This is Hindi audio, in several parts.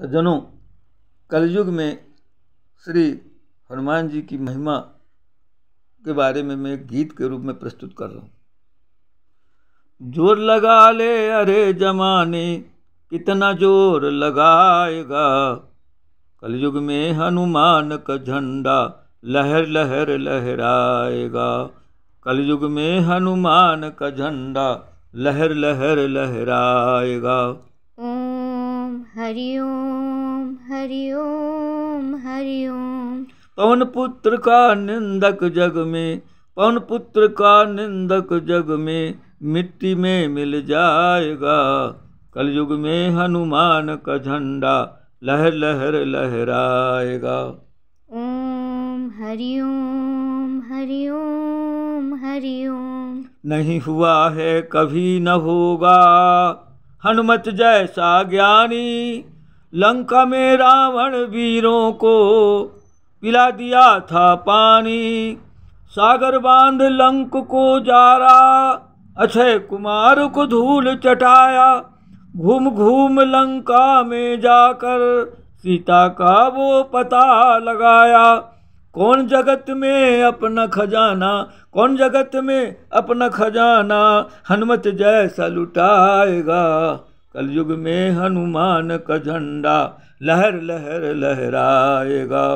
सज्जनों कलयुग में श्री हनुमान जी की महिमा के बारे में मैं गीत के रूप में प्रस्तुत कर रहा हूँ जोर लगा ले अरे जमाने कितना जोर लगाएगा कलयुग में हनुमान का झंडा लहर लहर लहराएगा कलयुग में हनुमान का झंडा लहर लहर लहराएगा हरिओम हरिओम हरिओम पवन पुत्र का निंदक जग में पवन पुत्र का निंदक जग में मिट्टी में मिल जाएगा कलयुग में हनुमान का झंडा लहर लहर लहराएगा ओम हरिओम हरिओम हरिओम नहीं हुआ है कभी न होगा हनुमत जैसा ज्ञानी लंका में रावण वीरों को पिला दिया था पानी सागर बांध लंक को जारा अक्षय कुमार को धूल चटाया घूम घूम लंका में जाकर सीता का वो पता लगाया कौन जगत में अपना खजाना कौन जगत में अपना खजाना हनुमत जैसा लुटाएगा कलयुग में हनुमान का झंडा लहर लहर लहराएगा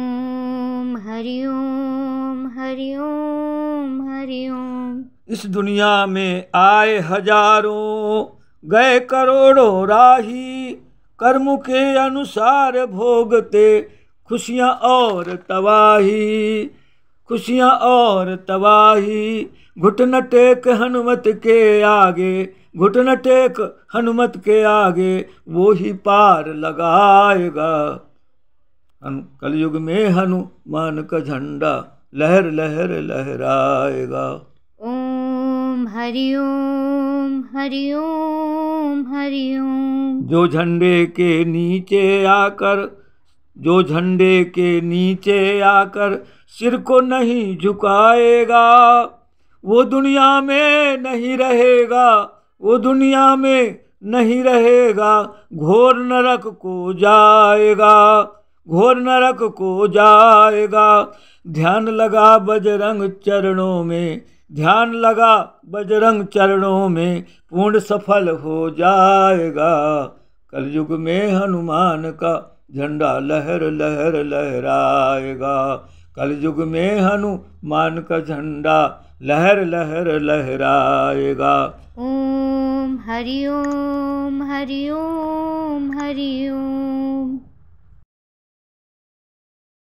ओम हरिओम हरिओम हरिओम इस दुनिया में आए हजारों गए करोड़ों राही कर्म के अनुसार भोगते खुशियाँ और तबाही खुशियाँ और तबाही घुटन टेक हनुमत के आगे घुटन टेक हनुमत के आगे वो ही पार लगाएगा कलयुग में हनुमान का झंडा लहर लहर लहराएगा ओम हरिओम हरिओम हरिओम जो झंडे के नीचे आकर जो झंडे के नीचे आकर सिर को नहीं झुकाएगा वो दुनिया में नहीं रहेगा वो दुनिया में नहीं रहेगा घोर नरक को जाएगा घोर नरक को जाएगा ध्यान लगा बजरंग चरणों में ध्यान लगा बजरंग चरणों में पूर्ण सफल हो जाएगा कलयुग में हनुमान का झंडा लहर लहर लहराएगा कलयुग में हनुमान का झंडा लहर लहर लहराएगा ओम हरि ओम हरि ओम हरि ओम